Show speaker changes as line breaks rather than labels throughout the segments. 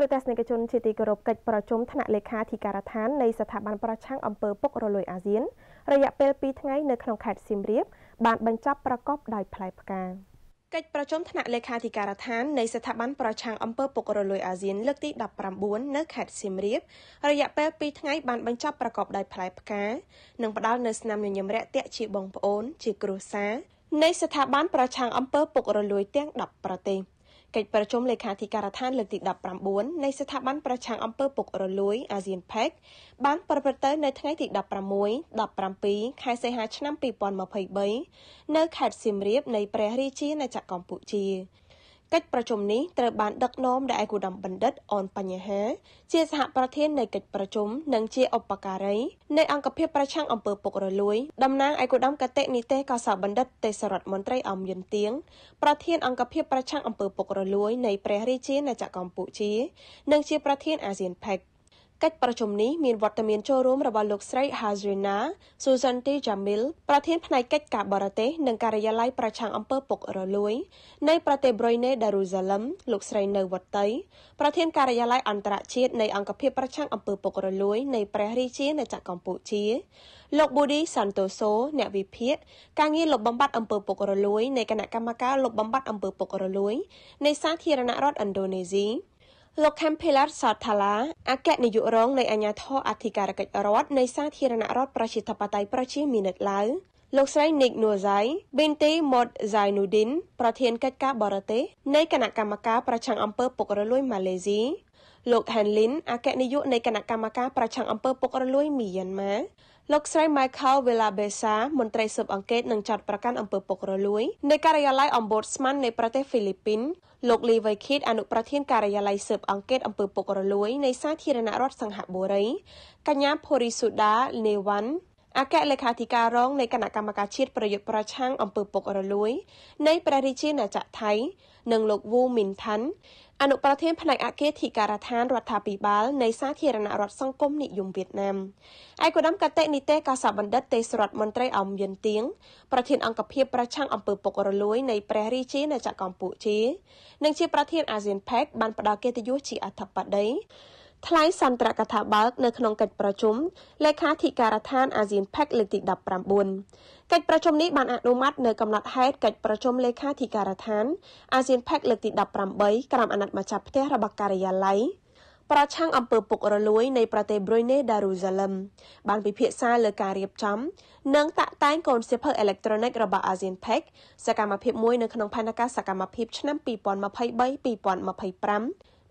ទូរទស្សនិកជនជាទីគោរពកិច្ចប្រជុំថ្នាក់លេខាធិការដ្ឋាននៃស្ថាប័នប្រឆាំងអំពើពុករលួយអាស៊ានរយៈពេល2ថ្ងៃនៅក្នុងខេត្តសៀមរាបបានបញ្ចប់ប្រកបដោយផ្លែផ្កាកិច្ចប្រជុំថ្នាក់លេខាធិការដ្ឋាននៃស្ថាប័នប្រឆាំងអំពើពុករលួយអាស៊ានលើកទី19នៅខេត្តសៀមរាបរយៈពេល2ថ្ងៃបានបញ្ចប់ប្រកបដោយផ្លែផ្កានិងផ្ដល់នូវស្នាមញញឹមរាក់ទាក់ជាបងប្អូនជាគ្រួសារនៃស្ថាប័នប្រឆាំងអំពើពុករលួយទាំង10ប្រទេស។កិច្ចប្រជុំលេខាធិការដ្ឋានលើកទី19នៃស្ថាប័នប្រឆាំងអំពើពុករលួយ ASEAN PAC បានប្រព្រឹត្តទៅនៅថ្ងៃទី16 17ខែសីហាឆ្នាំ2023នៅខេត្តសៀមរាបនៃព្រះរាជាណាចក្រកម្ពុជា។កិច្ចប្រជុំនេះត្រូវបានដឹកនាំដោយឯកឧត្តមបណ្ឌិតអនបញ្ញហាជាសហប្រធាននៃកិច្ចប្រជុំនិងជាឧបការីនៃអង្គភាពប្រឆាំងអំពើពុករលួយតំណាងឯកឧត្តមកតេនិទេសកសបណ្ឌិតទេសរដ្ឋមន្ត្រីអមយិនទៀងប្រធានអង្គភាពប្រឆាំងអំពើពុករលួយនៃព្រះរាជាណាចក្រកម្ពុជានិងជាប្រធានអាស៊ានផែកកិច្ចប្រជុំនេះមានវត្តមានចូលរួមរបស់លោកស្រី Hazrina Susanti Jamil ប្រធានផ្នែកកិច្ចការបរទេសនិងការិយាល័យប្រឆាំងអំពើពុករលួយ នៃប្រទេសប្រ៊ុយណេដារូសាឡឹមលោកស្រីនៅវត្តៃប្រធានការិយាល័យអន្តរជាតិនៃអង្គភាពប្រឆាំងអំពើពុករលួយនៃព្រះរាជាណាចក្រកម្ពុជាលោក Budi Santoso អ្នកវិភាគការងារលុបបំបាត់អំពើពុករលួយនៃគណៈកម្មការលុបបំបាត់អំពើពុករលួយ នៃសាធារណរដ្ឋឥណ្ឌូនេស៊ីលោក Kampelat Sathala អគ្គនាយករងនៃអាជ្ញាធរអធិការកិច្ចរដ្ឋនៃសាធារណរដ្ឋប្រជាធិបតេយ្យប្រជាមានិតឡាវលោកស្រី Nick Nozai Binti Mod Zainuddin ប្រធានកិច្ចការ បរទេសនៃគណៈកម្មការប្រឆាំងអំពើពុករលួយម៉ាឡេស៊ីលោក Hanlin អគ្គនាយកនៃគណៈកម្មការប្រឆាំងអំពើពុករលួយមីយ៉ាន់ម៉ាលោកស្រី Michael Velabesa មន្ត្រីស៊ើបអង្កេតនឹងចាត់ប្រកាសអំពើពុករលួយនៃការិយាល័យ Ombudsman នៃប្រទេសហ្វីលីពីនលោក Lee Wai Kit អនុប្រធានការិយាល័យស៊ើបអង្កេតអំពើពុករលួយ នៃសាធារណរដ្ឋសង្ហបុរីកញ្ញា Phori Suda Newan អគ្គលេខាធិការរងនៃគណៈកម្មការជាតិប្រយុទ្ធប្រឆាំងអំពើពុករលួយ នៃព្រះរាជាណាចក្រថៃនិងលោកវូមីនថាន់អនុប្រធានផ្នែកអគ្គលេខារដ្ឋានរដ្ឋាភិបាលនៃសាធារណរដ្ឋសង្គមនិយមវៀតណាមឯកឧត្តមកតេនិទេសកាសាបណ្ឌិតទេសរដ្ឋមន្ត្រីអមយិនទៀងប្រធានអង្គភិបប្រឆាំងអំពើពុករលួយនៃព្រះរាជាណាចក្រកម្ពុជានិងជាប្រធានអាស៊ានផែកបានផ្ដល់កិត្តិយសជាអធិបតីថ្លែងសន្ទរកថាបើកនៅក្នុងកិច្ចប្រជុំលេខាធិការដ្ឋានអាស៊ាន PAC លើកទី19កិច្ចប្រជុំនេះបានអនុម័តនៅកំណត់ហេតុកិច្ចប្រជុំលេខាធិការដ្ឋានអាស៊ាន PAC លើកទី18ក្រោមអាណត្តិម្ចាស់ផ្ទះរបស់ការិយាល័យប្រឆាំងអំពើពុករលួយ នៃប្រទេសប្រ៊ុយណេដារូសាឡឹមបានពិភាក្សាលើការរៀបចំនិងតាក់តែងកូនសៀវភៅអេឡិចត្រូនិករបស់ ASEAN Pact សកម្មភាពមួយនៅក្នុងផែនការសកម្មភាពឆ្នាំ2023-2025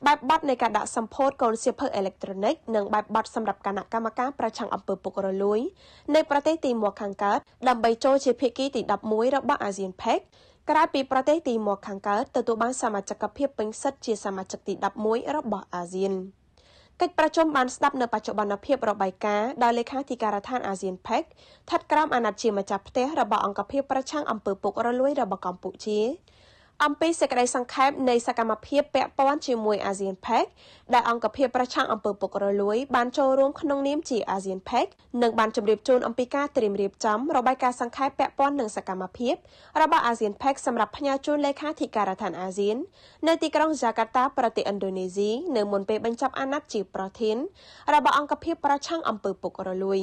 បែបបទនៃការដាក់សម្ពោធកូនសៀវភៅអេເລັກត្រូនិកនិងបែបបទសម្រាប់គណៈកម្មការប្រឆាំងអំពើពុករលួយនៃប្រទេសទីមួយខាងកើតដើម្បីចូលជាភាគីទី11របស់ ASEAN PAC ក្រៅពីប្រទេសទីមួយខាងកើតទទួលបានសមាជិកភាពពេញសិទ្ធិជាសមាជិកទី11របស់ ASEAN កិច្ចប្រជុំបានស្ដាប់នៅបច្ចុប្បន្នភាពរបាយការណ៍ដោយលេខាធិការដ្ឋាន ASEAN PAC ស្ថិតក្រោមអាណត្តិជាម្ចាស់ផ្ទះរបស់អង្គភាពប្រឆាំងអំពើពុករលួយរបស់កម្ពុជាអំពីសេចក្តីសង្ខេបនៃសកម្មភាពពាក់ព័ន្ធជាមួយ ASEAN PAC ដែលអង្គភាពប្រឆាំងអំពើពុករលួយបានចូលរួមក្នុងនាមជា ASEAN PAC និងបានជម្រាបជូនអំពីការត្រៀមរៀបចំរបាយការណ៍សង្ខេបពាក់ព័ន្ធនឹងសកម្មភាពរបស់ ASEAN PAC សម្រាប់ផ្ញើជូនលេខាធិការដ្ឋាន ASEAN នៅទីក្រុង Jakarta ប្រទេសឥណ្ឌូនេស៊ីនៅមុនពេលបញ្ចប់អាណត្តិជាប្រធានរបស់អង្គភាពប្រឆាំងអំពើពុករលួយ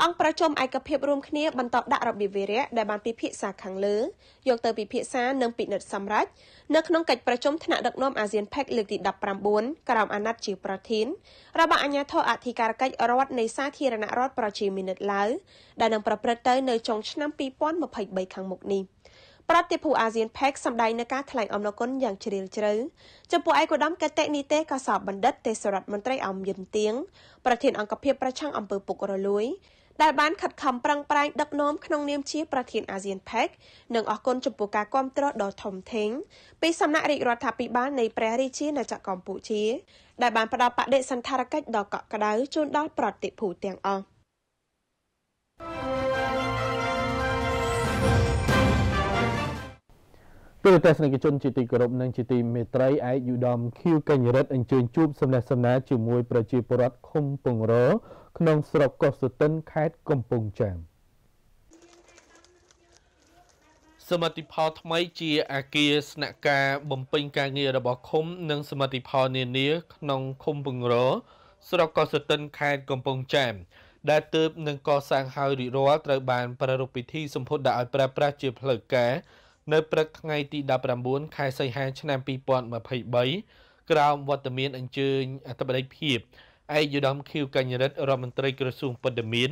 អង្គប្រជុំឯកភាពរួមគ្នាបន្តដាក់របៀបវារៈដែលបានពិភាក្សាខាងលើយកទៅពិភាក្សានិងពិនិត្យសម្រេចនៅក្នុងកិច្ចប្រជុំថ្នាក់ដឹកនាំអាស៊ាន PAC លើកទី19ក្រោមអាណត្តិជាប្រធានរបស់អាជ្ញាធរអធិការកិច្ចរដ្ឋនៃសាធារណរដ្ឋប្រជាមានិតឡាវដែលនឹងប្រព្រឹត្តទៅនៅចុងឆ្នាំ2023ខាងមុខនេះប្រតិភូអាស៊ាន PAC សម្ដែងនៅការថ្លែងអំណរគុណយ៉ាងជ្រាលជ្រៅចំពោះឯកឧត្តមគតិនីទេសកសបបណ្ឌិតទេសរដ្ឋមន្ត្រីអមយិនទៀងប្រធានអង្គភិបប្រឆាំងអំពើពុករលួយដែលបានខិតខំប្រឹងប្រែងដឹកនាំក្នុង នាមជាប្រធានអាស៊ាន PAC និងអរគុណចំពោះការគាំទ្រដ៏ធំធេងពីសំណាក់រាជរដ្ឋាភិបាលនៃព្រះរាជាណាចក្រកម្ពុជាដែលបានផ្ដល់បដិសណ្ឋារកិច្ចដ៏កក់ក្ដៅជូនដល់ប្រតិភូទាំងអស់
ទូរទស្សនិកជនជាទីគោរពនិងជាទីមេត្រីឯកឧត្តមឃីវកញ្ញរិទ្ធអញ្ជើញជួប សំណេះសំណាលជាមួយប្រជាពលរដ្ឋឃុំពងរោក្នុងស្រុកកុសតិនខេត្តកំពង់ចាមសមិទ្ធផលថ្មីជាអាគារស្នាក់ការបំពេញការងាររបស់ឃុំ និងសមិទ្ធផលនានាក្នុងឃុំពងរស្រុកកុសតិនខេត្តកំពង់ចាម ដែលទើបនឹងកសាងហើយរីរាល់ត្រូវបានប្រារព្ធពិធីសម្ពោធដាក់ឲ្យប្រើប្រាស់ជាផ្លូវការនៅព្រឹកថ្ងៃទី19ខែសីហាឆ្នាំ2023ក្រោមវត្តមានអញ្ជើញអធិបតីភាពឯកឧត្តមឃីវកញ្ញរិទ្ធរដ្ឋមន្ត្រីក្រសួងបដិមាន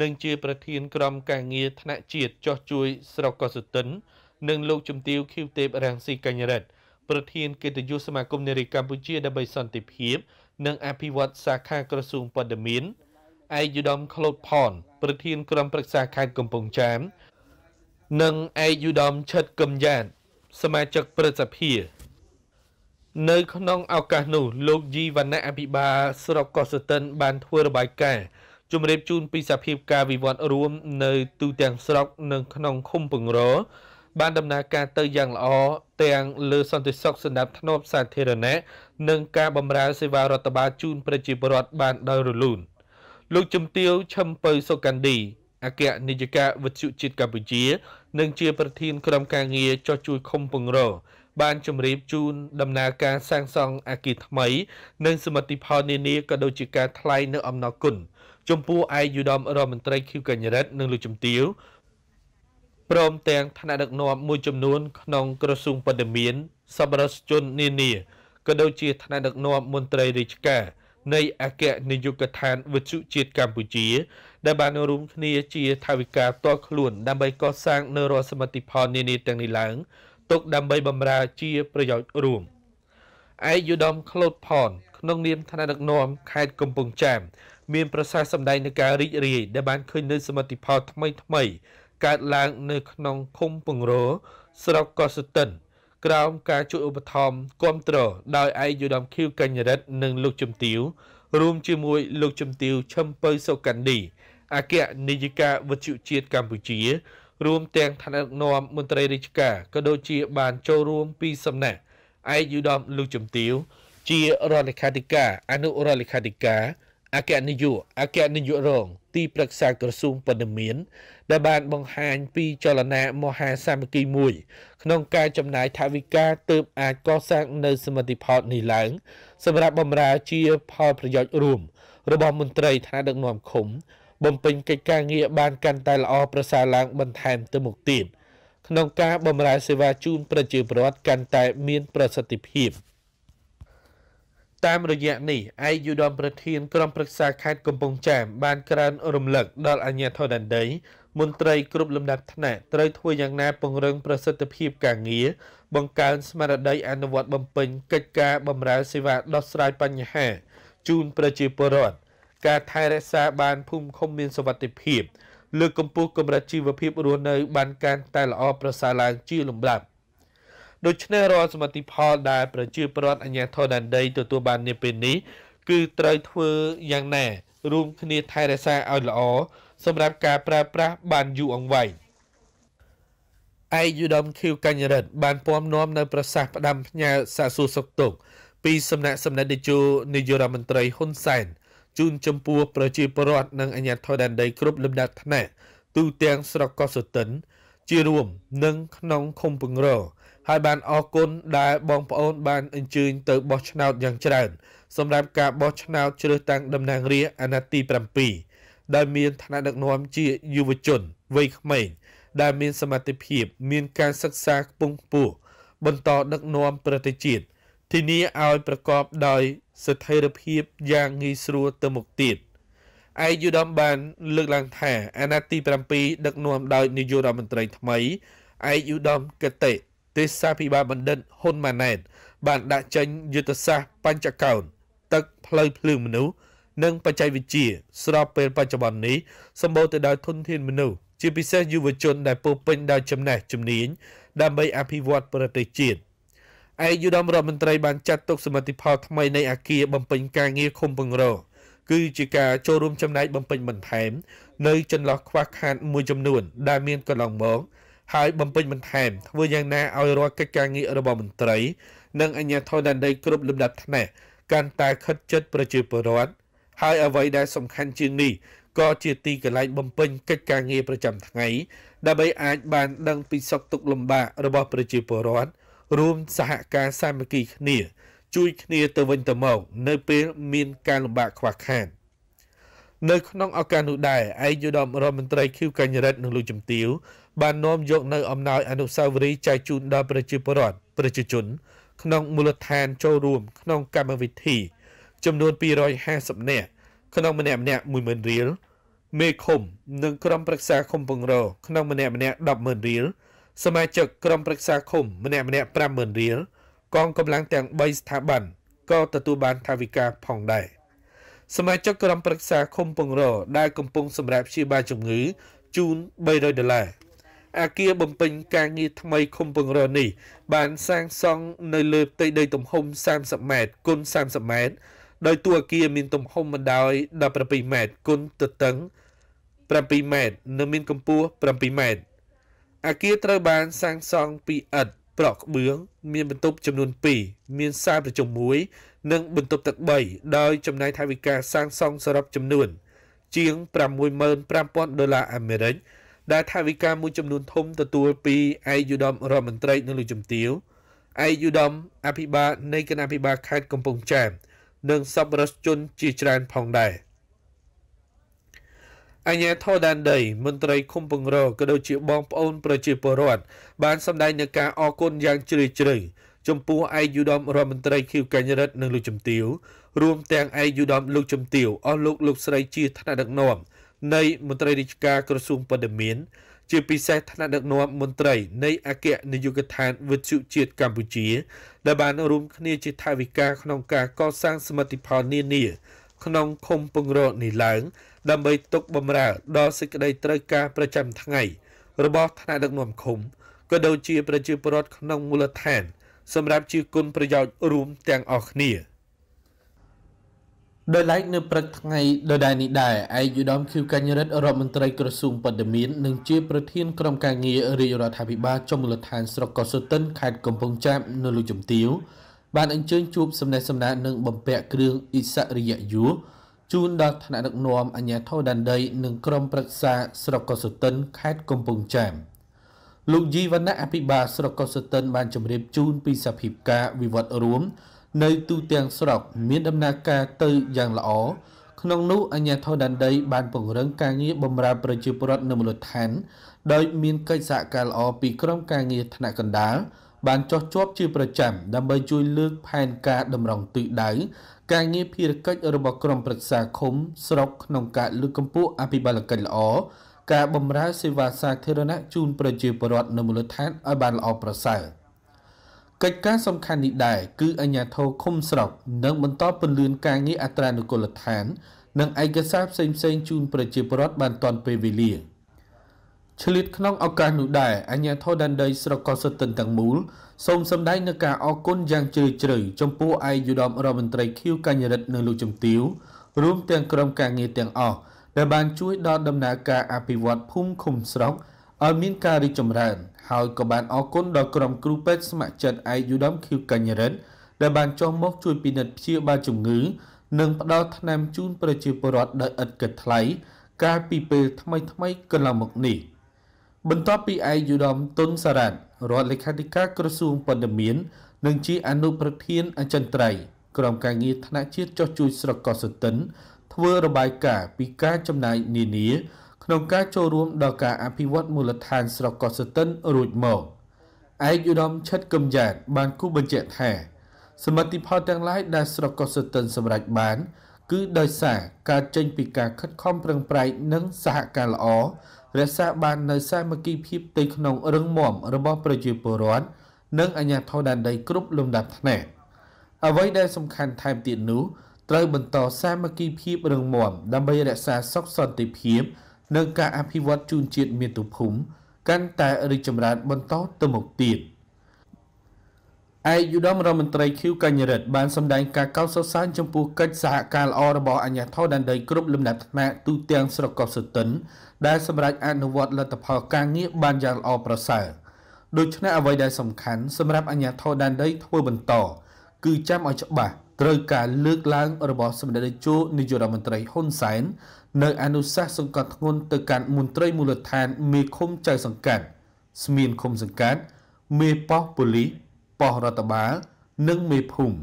និងជា ប្រធាន ក្រុមការងារថ្នាក់ជាតិចោះជួយស្រុកកសុទិននិងលោកជំទាវឃីវទេពរាំងស៊ីកញ្ញរិទ្ធប្រធានកិត្តិយសសមាគមនារីកម្ពុជាដើម្បីសន្តិភាពនិងអភិវឌ្ឍសាខាក្រសួងបដិមានឯកឧត្តមក្លូតផន ប្រធានក្រុមប្រឹក្សាខេត្តកំពង់ចាមនិងឯកឧត្តមឈិតកឹមយ៉ាតសមាជិកព្រឹទ្ធសភានៅក្នុងឱកាសនោះលោកជីវណ្ណៈអភិបាលស្រុកកុសតិន បានធ្វើរបាយការណ៍ជម្រាបជូនពីសភាពការវិវត្តរួមនៅទូទាំងស្រុក និងក្នុងឃុំពងរ បានដំណើរការទៅយ៉ាងល្អទាំងលើសន្តិសុខសម្រាប់ធ្នាប់សាធារណៈនិងការបម្រើសេវារដ្ឋបាលជូនប្រជាពលរដ្ឋបានដោយរលូនលោកជំទាវឈឹមពៅសុកាន់ឌីអគ្គនាយិកាវិទ្យុជាតិកម្ពុជានិងជាប្រធានក្រុមការងារចោះជួយឃុំពងរបានជម្រាបជូនដំណើរការសាងសង់អគារថ្មីនិងសមិទ្ធផលនានាក៏ដូចជាការថ្លែងនៅអំណរគុណចំពោះឯកឧត្តមរដ្ឋមន្ត្រីឃីវកញ្ញរិទ្ធនិងលោកជំទាវព្រមទាំងថ្នាក់ដឹកនាំមួយចំនួន ក្នុងក្រសួងបរិមានសប្បុរសជននានាក៏ដូចជាថ្នាក់ដឹកនាំមន្ត្រីរាជការនៃអគ្គនាយកដ្ឋានវិទ្យុជាតិកម្ពុជាដែលបានរួមគ្នាជាថាវិការតខ្លួនដើម្បីកសាងនៅរដ្ឋសមិទ្ធផលនានាទាំងនេះឡើងទុកដើម្បីបម្រើជាប្រយោជន៍រួមឯកយុដមក្លូតផន ក្នុងនាមថ្នាក់ដឹកនាំខេត្តកំពង់ចាមមានប្រសាសន៍សម្ដែងនៃការរីករាយដែលបានឃើញនៅ សមិទ្ធផលថ្មីថ្មីកើតឡើង នៅ ក្នុងឃុំពងរោស្រុកកសតិនក្រោមការជួយឧបត្ថម្ភគ្រប់គ្រងដោយឯកយុដមឃីវកញ្ញរិទ្ធនិងលោកជំទាវរួមជាមួយ លោកជំទាវឈឹមពៅសុកកាន់ឌីអគ្គនាយិកាវិទ្យុជាតិកម្ពុជារួមទាំងឋានៈនាំមន្ត្រីរាជការក៏ដូចជាបាន ចូលរួម ពីសំណាក់ឯកឧត្តមលូជំទាវជារដ្ឋលេខាធិការអនុរដ្ឋលេខាធិការអគ្គនាយកអគ្គនាយករង ទីប្រឹក្សាក្រសួងពលរដ្ឋមានដែលបានបង្ហាញពីចលនាមហាសាមគ្គីមួយ ក្នុងការចំណាយថវិកាទើបអាចកសាងនៅសមិទ្ធផលនេះឡើងសម្រាប់បម្រើជាផលប្រយោជន៍រួម របស់មន្ត្រីថ្នាក់ដឹកនាំឃុំបំពេញកិច្ចការងារបានកាន់តែល្អប្រសើរឡើងបន្ថែមទៅមុខទៀតក្នុងការបម្រើសេវាជូនប្រជាពលរដ្ឋកាន់តែមានប្រសិទ្ធភាពតាមរយៈនេះឯកឧត្តមប្រធានក្រុមប្រឹក្សាខេត្តកំពង់ចាម បានក្រើនរំលឹកដល់អាជ្ញាធរដែនដីមន្ត្រីគ្រប់លំដាប់ថ្នាក់ត្រូវធ្វើយ៉ាងណាពង្រឹងប្រសិទ្ធភាពការងារបង្កើនស្មារតីអនុវត្តបំពេញកិច្ចការបម្រើសេវាដោះស្រាយបញ្ហាជូនប្រជាពលរដ្ឋការថែរក្សាបានភូមិឃុំមានសុវត្ថិភាពលើកកម្ពស់កម្រិតជីវភាពរស់នៅ បានកាន់តែល្អប្រសើរឡើងជាលំដាប់ដូច្នេះរាល់សមិទ្ធផលដែល ប្រជាពលរដ្ឋអាជ្ញាធរដែនដីទទួលបាននាពេលនេះគឺត្រូវធ្វើយ៉ាងណារួមគ្នាថែរក្សាឲ្យល្អសម្រាប់ការប្រើប្រាស់បានយូរអង្វែងឯកឧត្តមខៀវកញ្ញរិទ្ធបានពំនាំនៅ ប្រសាសន៍ផ្ដាំផ្ញើសាសួរសុកទុកពីសំណាក់សម្ដេចនាយករដ្ឋមន្ត្រីហ៊ុនសែនជូនចំពោះប្រជាពលរដ្ឋនិងអាជ្ញាធរដែនដីគ្រប់លំដាប់ថ្នាក់ទូទាំងស្រុកកោះសុទិន ជារួម និង ក្នុងឃុំពងរហើយបានអរគុណដែលបងប្អូនបានអញ្ជើញទៅបោះឆ្នោតយ៉ាងច្រើន សម្រាប់ការបោះឆ្នោតជ្រើសតាំងតំណាងរាស្ត្រអាណត្តិទី7ដែលមានឋានៈដឹកនាំជាយុវជនវ័យក្មេង ដែលមានសមត្ថភាពមានការសិក្សាខ្ពង់ខ្ពស់បន្តដឹកនាំប្រទេសជាតិធានាឲ្យប្រកបដោយស្ថិរភាពយ៉ាងងាយស្រួលទៅមុខទៀតឯកយូដាមបាន លើកឡើងថាអាណត្តិទី7ដឹកនាំដោយនាយករដ្ឋមន្ត្រីថ្មីឯកយូដាមកតេទេសាភិបាលបណ្ឌិតហ៊ុនម៉ាណែត បានដាក់ចេញយុទ្ធសាស្ត្របញ្ចកោណទឹកផ្លូវភ្លើងមនុស្សនិងបច្ចេកវិទ្យាស្របពេលបច្ចុប្បន្ននេះសម្បូរទៅដោយធនធានមនុស្សជាពិសេសយុវជនដែលពោពេញដោយចំណេះជំនាញដើម្បីអភិវឌ្ឍប្រទេសជាតិឯកយុធរដ្ឋមន្ត្រីបានចាត់ទុកសមិទ្ធផលថ្មីនៃអាគារបំពេញការងារឃុំពង្រោគឺជាការចូលរួមចំណែកបំពេញបន្ថែមនៅចន្លោះខ្វះខាតមួយចំនួនដែលមានកន្លងមកហើយបំពេញបន្ថែមធ្វើយ៉ាងណាឲ្យរាល់កិច្ចការងាររបស់មន្ត្រីនិងអាជ្ញាធរដែនដីគ្រប់លំដាប់ថ្នាក់កាន់តែខិតជិតប្រជាពលរដ្ឋហើយអ្វីដែលសំខាន់ជាងនេះក៏ជាទីកន្លែងបំពេញកិច្ចការងារប្រចាំថ្ងៃដើម្បីអាចបានដឹងពីសុខទុក្ខលំបាករបស់ប្រជាពលរដ្ឋរួមសហការសាមគ្គីគ្នា ជួយ គ្នា ទៅវិញទៅមកនៅពេលមានការលំបាកខ្វះខាតនៅ ក្នុងឱកាសនោះដែរឯកឧត្តមរដ្ឋមន្ត្រីឃីវកញ្ញរិទ្ធនិងលោកជំទាវបាននាំយក នៅ អំណោយអនុស្សាវរីយ៍ចែកជូនដល់ប្រជាពលរដ្ឋប្រជាជនក្នុងមូលដ្ឋាន ចូលរួម ក្នុងកម្មវិធី ចំនួន250នាក់ក្នុងម្នាក់ម្នាក់10000រៀលមេឃុំនិងក្រុមប្រឹក្សាឃុំពងរក្នុងម្នាក់ម្នាក់100,000រៀលសមាជិកក្រុមប្រឹក្សាឃុំម្នាក់ម្នាក់50000រៀលកងកម្លាំងទាំង3ស្ថាប័នក៏ទទួលបានថវិកាផងដែរសមាជិកក្រុមប្រឹក្សាឃុំពងរ ដែលកំពុងសម្រាប់ព្យាបាលជំងឺជូន300ដុល្លារអាគារបំពេញការងារថ្មីឃុំពងរនេះ បានសាងសង់នៅលើផ្ទៃដីទំហំ30ម៉ែត្រគុណ30ម៉ែត្រដោយតួអាគារមានទំហំបណ្ដោយ17ម៉ែត្រគុណទទឹង7ម៉ែត្រនិងមានកម្ពស់7ម៉ែត្រអគារត្រូវបានសាងសង់ពីឥដ្ឋប្រក់ក្បឿងមានបន្ទប់ចំនួន2មានសាលប្រជុំ1និងបន្ទប់ទឹក3ដោយចំណាយថវិកាសាងសង់សរុបចំនួន ជាង65,000ដុល្លារអាមេរិកដែលថវិកាមួយចំនួនធំទទួលពីឯកឧត្តមរដ្ឋមន្ត្រីនៅលុយជំទាវឯកឧត្តមអភិបាលនៃគណៈអភិបាលខេត្តកំពង់ចាមនិងសប្បុរសជនជាច្រើនផងដែរ។អញ្ញាធរដែនដីមន្ត្រីឃុំពង្រក៏ដូចជាបងប្អូន ប្រជាពលរដ្ឋបាន សម្ដែងនឹងការអរគុណយ៉ាងជ្រាលជ្រៅចំពោះឯកឧត្តមរដ្ឋមន្ត្រីខៀវកញ្ញរិទ្ធនិងលោកជំទាវរួមទាំងឯកឧត្តមលោកជំទាវអស់លោកលោកស្រីជាថ្នាក់ដឹកនាំនៃមន្ត្រីរាជការក្រសួងបដិមាន ជាពិសេសថ្នាក់ដឹកនាំមន្ត្រី នៃអគ្គនាយកដ្ឋានវិទ្យុជាតិកម្ពុជាដែលបាន រួមគ្នាជាថវិកាក្នុងការកសាងសមិទ្ធផលនានា ក្នុងឃុំពងរនេះឡើងដើម្បីទុកបំរើដល់សេចក្តីត្រូវការប្រចាំថ្ងៃ របស់ថ្នាក់ដឹកនាំឃុំក៏ដូចជាប្រជាពលរដ្ឋក្នុងមូលដ្ឋានសម្រាប់ជាគុណប្រយោជន៍រួមទាំងអស់គ្នាដោយឡែកនៅព្រឹកថ្ងៃដដែលនេះដែរឯកឧត្តមឃីវកញ្ញរិទ្ធរដ្ឋមន្ត្រីក្រសួងបដិមាននិងជា ប្រធានក្រុមការងាររាជរដ្ឋាភិបាលចំមូលដ្ឋានស្រុកកសុតិនខេត្តកំពង់ចាមនៅលុយជំទាវបានអញ្ជើញជួបសំណេះសំណាលនិងបំពាក់គ្រឿងអិសរិយយសជូនដល់ថ្នាក់ដឹកនាំអាជ្ញាធរដណ្ដីនិងក្រុមប្រឹក្សាស្រុកកសុទិនខេត្តកំពង់ចាមលោកជីវណ្ណៈអភិបាលស្រុកកសុទិន បានជម្រាបជូនពីសភាពការវិវត្តរួម នៅទូទាំងស្រុក មានដំណើរការទៅយ៉ាងល្អក្នុងនោះអាជ្ញាធរដណ្ដីបានពង្រឹងការងារបម្រើប្រជាពលរដ្ឋនៅមូលដ្ឋាន ដោយមានកិច្ចសហការល្អពី ក្រុមការងារថ្នាក់កណ្ដាលបានចោះជាប់ជាប្រចាំដើម្បីជួយលើកផែនការតម្រង់ទិសដៅការងារភារកិច្ចរបស់ក្រុមប្រឹក្សាឃុំស្រុកក្នុងការលើកកម្ពស់អភិបាលកិច្ចល្អ ការបម្រើសេវាសាធារណៈជូនប្រជាពលរដ្ឋនៅមូលដ្ឋានឲ្យបានល្អប្រសើរកិច្ចការសំខាន់នេះដែរគឺអាជ្ញាធរឃុំស្រុកនិងបន្តពន្លឿនការងារអត្រានុកូលដ្ឋាននិងឯកសារផ្សេងៗជូនប្រជាពលរដ្ឋបានទាន់ពេលវេលា។ឆ្លៀតក្នុងឱកាសនោះដែរអញ្ញាធរដែនដីស្រុកកោះសុទិនទាំងមូលសូមសម្ដែងនូវការអរគុណយ៉ាងជ្រាលជ្រៅចំពោះឯកឧត្តមរដ្ឋមន្ត្រីខៀវកញ្ញរិទ្ធនិងលោកជំទាវរួមទាំងក្រុមការងារទាំងអស់ដែលបានជួយដល់ដំណើរការអភិវឌ្ឍភូមិឃុំស្រុកឲ្យមានការរីកចម្រើនហើយក៏បានអរគុណដល់ក្រុមគ្រូពេទ្យស្ម័គ្រចិត្តឯកឧត្តមខៀវកញ្ញរិទ្ធដែលបានចុះមកជួយពិនិត្យព្យាបាលជំងឺ និងផ្ដល់ថ្នាំជូនប្រជាពលរដ្ឋដោយឥតគិតថ្លៃកាលពីពេលថ្មីៗកន្លងមកនេះ។បន្ទាប់ពីឯកឧត្តមទុនសារ៉ាត់រដ្ឋលេខាធិការក្រសួងបណ្ឌមាននិងជាអនុប្រធាន អចិន្ត្រៃយ៍ក្រុមការងារថ្នាក់ជាតិចោះជួយស្រុកកសិទិនធ្វើរបាយការណ៍ពីការចំណាយនានា ក្នុងការចូលរួមដល់ការអភិវឌ្ឍមូលដ្ឋានស្រុកកសិទិនរួចមកឯកឧត្តមឆិតកំយ៉ាត បានគូបញ្ជាក់ថា សមិទ្ធផលទាំងឡាយដែលស្រុកកសិទិន សម្រេចបាន គឺដោយសារការចេញពីការ ខិតខំប្រឹងប្រែងនិងសហការល្អរក្សាបាននៅសាមគ្គីភាពទីក្នុងរឹងមាំរបស់ប្រជាពលរដ្ឋនិងអាជ្ញាធរដែនដីគ្រប់លំដាប់ថ្នាក់អ្វីដែលសំខាន់ថែមទៀតនោះត្រូវបន្តសាមគ្គីភាពរឹងមាំដើម្បីរក្សាសុខសន្តិភាពនិងការអភិវឌ្ឍជូនជាតិមាតុភូមិកាន់តែរីកចម្រើនបន្តទៅមុខទៀត។ឯកឧត្តមរដ្ឋមន្ត្រីឃីវកញ្ញរិទ្ធបានសម្ដែងការកោតសរសើរចំពោះកិច្ចសហការល្អរបស់អាជ្ញាធរដែនដីគ្រប់លំដាប់ថ្នាក់ទូទាំងស្រុកកោះសុទិនដែលសម្រេចអនុវត្តលទ្ធផលការងារបានយ៉ាងល្អប្រសើរដូច្នេះអ្វីដែលសំខាន់សម្រាប់អាជ្ញាធរដែនដីធ្វើបន្តគឺចាំឲ្យច្បាស់ត្រូវការលើកឡើង របស់សម្ដេចជោនាយករដ្ឋមន្ត្រីហ៊ុនសែននៅ អនុសាសន៍សង្កត់ធ្ងន់ទៅកាន់មន្ត្រីមូលដ្ឋាន មេឃុំចៅសង្កាត់ស្មៀនឃុំសង្កាត់មេប៉ោះប៉ូលីសប៉ុស្តិ៍រដ្ឋបាលនិងមេភូមិ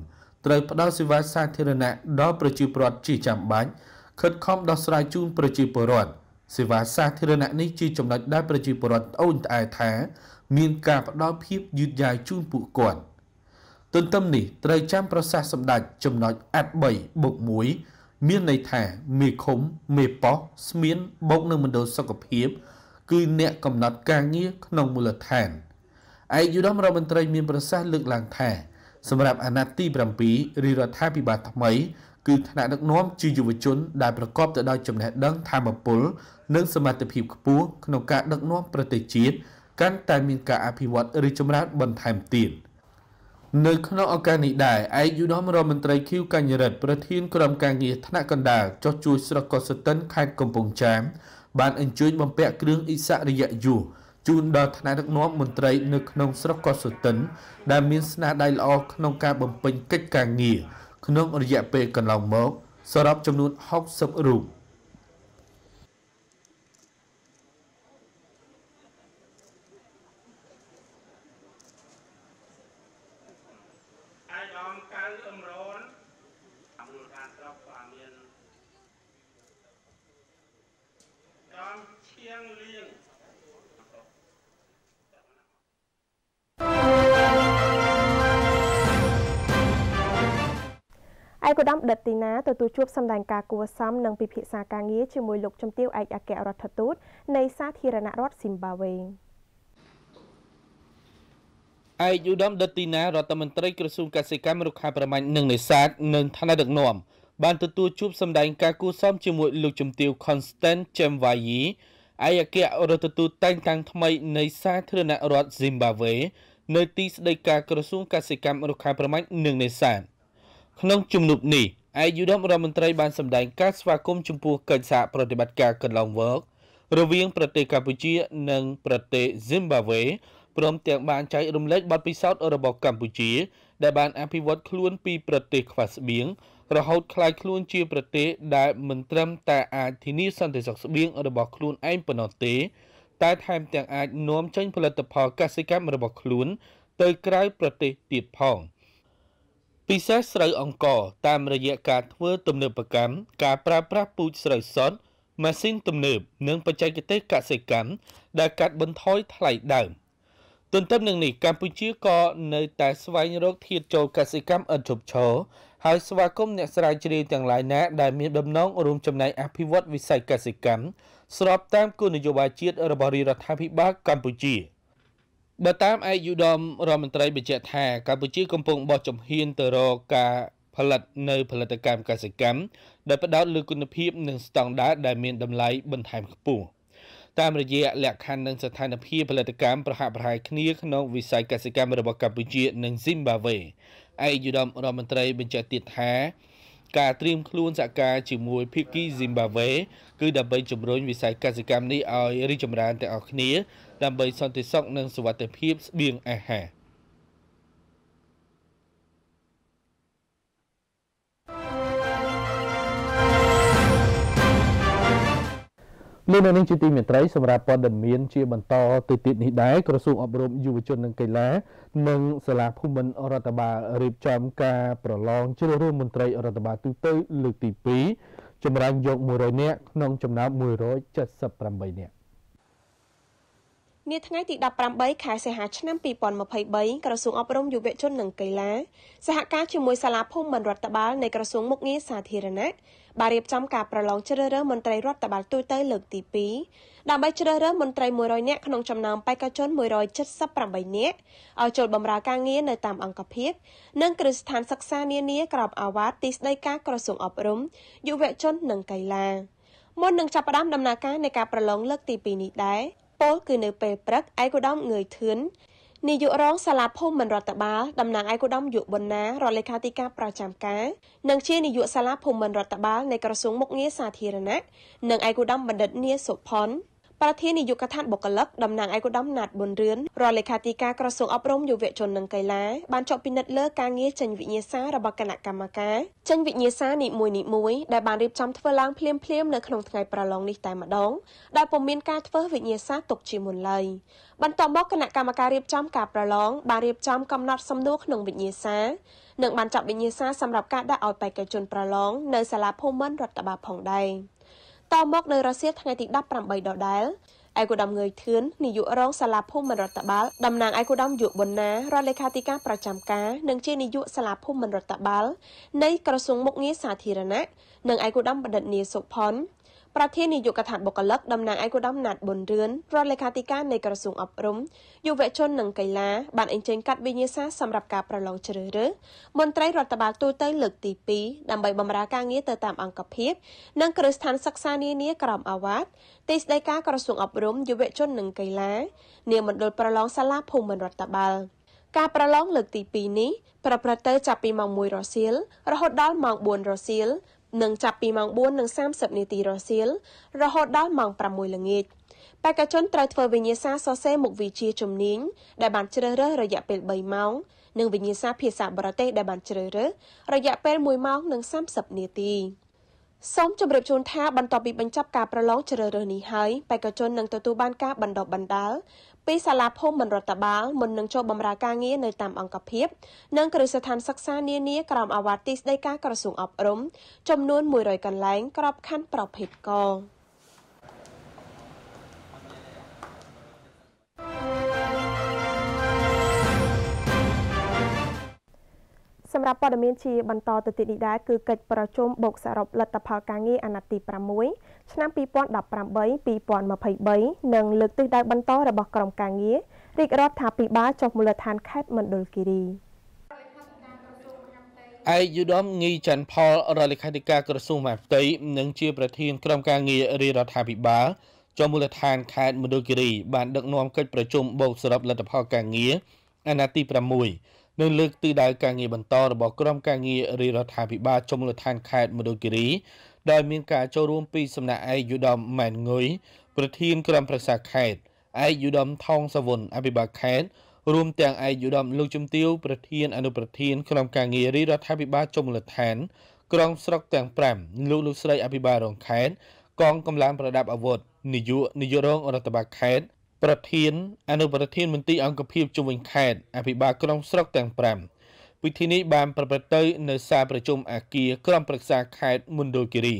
ត្រូវផ្ដល់សេវាសាធារណៈដល់ប្រជាពលរដ្ឋជាចាំបាច់ខិតខំដោះស្រាយជូនប្រជាពលរដ្ឋសេវាសាធារណៈនេះជាចំណុចដែលប្រជាពលរដ្ឋត្អូញត្អែថា មានការផ្ដល់ភាពយឺតយ៉ាវជូនពួកគាត់ទន្ទឹមនេះត្រូវចាំប្រសាសន៍សម្ដេចចំណុចអាត់3បូក1មានន័យថាមេឃុំមេប៉ោះស្មៀនបូកនឹងមណ្ឌលសុខភាព គឺ អ្នកកំណត់ការងារក្នុងមូលដ្ឋាន។ឯកយុធរដ្ឋមន្ត្រី មានប្រសាសន៍លើកឡើងថាសម្រាប់អាណត្តិទី7រាជរដ្ឋាភិបាលថ្មី គឺថ្នាក់ដឹកនាំជាយុវជន ដែលប្រកបទៅដោយចំណេះដឹងធម៌ពលនិងសមត្ថភាពខ្ពស់ក្នុងការដឹកនាំប្រទេសជាតិកាន់តែមានការអភិវឌ្ឍរីកចម្រើនបន្ថែមទៀតនៅ ក្នុងឱកាសនេះដែរឯកយុធរដ្ឋមន្ត្រីឃីវកញ្ញរិទ្ធប្រធាន ក្រុមការងារថ្នាក់កណ្ដាលចុះជួយស្រុកកសិតិនខេត្តកំពង់ចាមបានអញ្ជើញបំពាក់គ្រឿងអិសរិយយសជូនដល់ថ្នាក់ដឹកនាំមន្ត្រី នៅក្នុងស្រុកកសុទិនដែលមានស្នាដៃល្អក្នុងការបំពេញកិច្ចការងារក្នុងរយៈពេលកន្លងមកសរុបចំនួន60រូប
ឯកឧត្តមដិតទីណាទទួលជួបសម្ដែង ការគួរសមនិងពិភាក្សាការងារជាមួយលោកជំទាវឯកអគ្គរដ្ឋទូតនៃសាធារណរដ្ឋស៊ីមបាវេឯ
កឧត្តមដិតទីណារដ្ឋមន្ត្រីក្រសួងកសិកម្មរុក្ខាប្រមាញ់និងនេសាទនិងថ្នាក់ដឹកនាំបានទទួលជួបសម្ដែងការគួរសមជាមួយលោកជំទាវ Constant Chemwayi ឯកអគ្គរដ្ឋទូតតែងតាំងថ្មី នៃសាធារណរដ្ឋស៊ីមបាវេនៅទីស្តីការក្រសួងកសិកម្មរុក្ខាប្រមាញ់និងនេសាទក្នុងជំនួបនេះឯកយុធរដ្ឋមន្ត្រីបានសម្ដែងការស្វាគមន៍ចំពោះកិច្ចសហប្រតិបត្តិការកន្លងមករវាងប្រទេសកម្ពុជា និងប្រទេស Zimbabwe ព្រមទាំងបានចែករំលែកបទពិសោធន៍របស់កម្ពុជាដែលបានអភិវឌ្ឍខ្លួនពីប្រទេសខ្វះស្បៀងរហូតក្លាយខ្លួនជាប្រទេសដែលមិនត្រឹមតែអាចធានាសន្តិសុខស្បៀងរបស់ខ្លួនឯងប៉ុណ្ណោះទេ តែថែមទាំងអាចនាំចេញផលិតផលកសិកម្មរបស់ខ្លួនទៅក្រៅប្រទេសទៀតផង។ពិសេសស្រូវអង្គរតាមរយៈការធ្វើទំនើបកម្មការប្រើប្រាស់ពូជស្រូវសុទ្ធម៉ាស៊ីនទំនើប និងបច្ចេកទេសកសិកម្មដែលកាត់បន្ថយថ្លៃដើមទន្ទឹមនឹងនេះកម្ពុជាក៏នៅតែស្វែងរកធាតុចូលកសិកម្មឥតឈប់ឈរហើយស្វាគមន៍អ្នកស្រាវជ្រាវទាំងឡាយណា ដែលមានបំណងរួមចំណែកអភិវឌ្ឍវិស័យកសិកម្មស្របតាមគោលនយោបាយជាតិរបស់រាជរដ្ឋាភិបាលកម្ពុជា។បើតាមឯកយូដមរដ្ឋមន្ត្រីបញ្ជាក់ថាកម្ពុជាកំពុងបោះជំហានទៅរកការផលិតនៅ ផលិតកម្មកសិកម្មដែលផ្ដោតលើគុណភាពនិងស្តង់ដារដែលមានតម្លៃបន្ថែមខ្ពស់តាមរយៈលក្ខខណ្ឌនិងស្ថានភាពផលិតកម្មប្រហាក់ប្រហែលគ្នាក្នុងវិស័យកសិកម្មរបស់កម្ពុជា និងស៊ីមបាវេឯកយូដមរដ្ឋមន្ត្រីបញ្ជាក់ទៀតថាការត្រៀមខ្លួនសហការជាមួយភៀកគីស៊ីមបាវេគឺដើម្បីជំរុញវិស័យកសិកម្មនេះឲ្យរីកចម្រើនទាំងអស់គ្នាដើម្បីសន្តិសុខនិងសុវត្ថិភាពស្បៀងអាហារលោកនៅនឹងជាទីមេត្រីសម្រាប់ព័ត៌មាន ជាបន្តទៅទៀតនេះដែរក្រសួងអប់រំយុវជននិងកីឡា និងសាលាភូមិន្ទរដ្ឋបាលរៀបចំការប្រឡងជ្រើសរើសមន្ត្រីរដ្ឋបាលទូទៅលើកទី2ចម្រាញ់យក100នាក់ក្នុងចំណោម178នាក់
នាថ្ងៃទី18ខែសីហាឆ្នាំ2023ក្រសួងអប់រំយុវជននិងកីឡាសហការជាមួយសាលាភូមិមិនរដ្ឋបាលនៃក្រសួងមុខងារសាធារណៈបានរៀបចំការប្រឡងជ្រើសរើសមន្ត្រីរដ្ឋបាលទូទៅលើកទី2ដើម្បីជ្រើសរើសមន្ត្រី100នាក់ក្នុងចំណោមបេក្ខជន178នាក់ឲ្យចូលបម្រើការងារនៅតាមអង្គភាពនិងគ្រឹះស្ថានសិក្សានានាក្របអាវ៉ាតទីស្តីការក្រសួងអប់រំយុវជននិងកីឡាមុននឹងចាប់ផ្ដើមដំណើរការនៃការប្រឡងលើកទី2នេះដែរពោលគឺនៅពេលព្រឹកឯកឧត្តមងឿយធឿននាយករងសាលាភូមិមិនរដ្ឋបាលតំណាងឯកឧត្តមយុបណ្ណារដ្ឋលេខាធិការប្រចាំការ និងជានាយកសាលាភូមិមិនរដ្ឋបាលនៃក្រសួងមុខងារសាធារណៈនិងឯកឧត្តមបណ្ឌិតនីសុផុនប្រធាននាយកដ្ឋានបុគ្គលិកតំណាងឯកឧត្តមណាតប៊ុនរឿនរដ្ឋលេខាធិការក្រសួងអប់រំយុវជននិងកីឡាបានចុះពិនិត្យលើការងារចេញវិញ្ញាសារបស់គណៈកម្មការចេញវិញ្ញាសានីមួយនីមួយដែលបានរៀបចំធ្វើឡើងភ្លាមភ្លាមនៅក្នុងថ្ងៃប្រឡងនេះតែម្ដងដែលពុំមានការធ្វើវិញ្ញាសាទុកជាមុនឡើយបន្ទាប់មកគណៈកម្មការរៀបចំការប្រឡងបានរៀបចំកំណត់សំណួរក្នុងវិញ្ញាសា និងបានចាត់វិញ្ញាសាសម្រាប់ការដាក់ឲ្យបេក្ខជនប្រឡងនៅសាលាភូមិន្ទរដ្ឋបាលផងដែរ។តមកនៅរុស្ស៊ីថ្ងៃទី18ដដែលឯកឧត្តមងើយធឿននាយករងសាលាភូមិមិនរដ្ឋបាលតំណាងឯកឧត្តមយុវបណ្ណារដ្ឋលេខាធិការប្រចាំការនិងជានាយកសាលាភូមិមិនរដ្ឋបាលនៃក្រសួងមុខងារសាធារណៈនិងឯកឧត្តមបណ្ឌិតនីសុផុនប្រធាននាយកដ្ឋានបុគ្គលិកតំណាងឯកឧត្តមណាត់ប៊ុនរឿនរដ្ឋលេខាធិការនៃក្រសួងអប់រំយុវជននិងកីឡាបានអញ្ជើញកាត់វិញ្ញាសាសម្រាប់ការប្រឡងជ្រើសរើសមន្ត្រីរដ្ឋបាលទូតទៅលើកទី2ដើម្បីបម្រើការងារទៅតាម អង្គភាពនិងគ្រឹះស្ថានសិក្សានានាក្រមអាវ៉ាតទីស្តីការក្រសួងអប់រំយុវជននិងកីឡា នាមណ្ឌលប្រឡងសាលាភូមិរដ្ឋបាលការប្រឡងលើកទី2នេះ ប្រព្រឹត្តទៅចាប់ពីម៉ោង1រសៀលរហូតដល់ម៉ោង4រសៀលនិងចាប់ពីម៉ោង4:30នាទីរសៀលរហូតដល់ម៉ោង6ល្ងាចបេក្ខជនត្រូវធ្វើវិញ្ញាសាសរសេរមុខវិជ្ជាជំនាញដែល បានជ្រើសរើសរយៈពេល3ម៉ោង និងវិញ្ញាសា ភាសាបរទេស ដែលបានជ្រើសរើសរយៈពេល1ម៉ោងនិង30នាទីសូមជម្រាបជូនថាបន្ទាប់ពីបញ្ចប់ការប្រឡងជ្រើសរើសនេះហើយបេក្ខជននឹងទទួលបានការបណ្ដុះបណ្ដាលពីសាលាភូមិបណ្ឌរដ្ឋបាលមុននឹងចូលបម្រើការងារនៅតាមអង្គភាពនិងគ្រឹះស្ថានសិក្សានានាក្រោមអាវ៉ាទីស្តីការក្រសួងអប់រំចំនួន100កន្លែងក្របខ័ណ្ឌប្រភេទកសម្រាប់ព័ត៌មានជាបន្តទៅទៀតនេះដែរគឺកិច្ចប្រជុំបូកសរុបលទ្ធផលការងារអាណត្តិទី6ឆ្នាំ2018-2023និងលើកទិសដៅបន្តរបស់ក្រមការងាររាជរដ្ឋាភិបាលចុះមូលដ្ឋានខេត្តមណ្ឌលគិរី
ឯកយុដមងីច័ន្ទផលរដ្ឋលេខាធិការក្រសួងមហាផ្ទៃនិងជាប្រធានក្រុមការងាររាជរដ្ឋាភិបាលចុះមូលដ្ឋានខេត្តមណ្ឌលគិរីបានដឹកនាំកិច្ចប្រជុំបូកសរុបលទ្ធផលការងារអាណត្តិទី6នៅលើកទិសដៅការងារបន្តរបស់ក្រុមការងាររាជរដ្ឋាភិបាលចុះមូលដ្ឋានខេត្តមណ្ឌលគិរីដោយមានការចូលរួមពីសំណាក់ឯកឧត្តមម៉ែនងុយប្រធានក្រុមប្រឹក្សាខេត្តឯកឧត្តមថងសាវុនអភិបាលខេត្តរួមទាំងឯកឧត្តមលោកជំទាវប្រធានអនុប្រធានក្រុមការងាររដ្ឋាភិបាលចុងលដ្ឋានក្រុងស្រុកទាំង5លោកលោកស្រីអភិបាលរងខេត្តកងកម្លាំងប្រដាប់អាវុធនាយកនាយករងរដ្ឋបាលខេត្តប្រធានអនុប្រធានមន្ត្រីអង្គភាពជុំវិញខេត្តអភិបាលក្រុងស្រុកទាំង5ពិធីនេះបានប្រព្រឹត្តទៅនៅសាលប្រជុំអាគារក្រុមប្រឹក្សាខេត្តមណ្ឌលគិរីឯ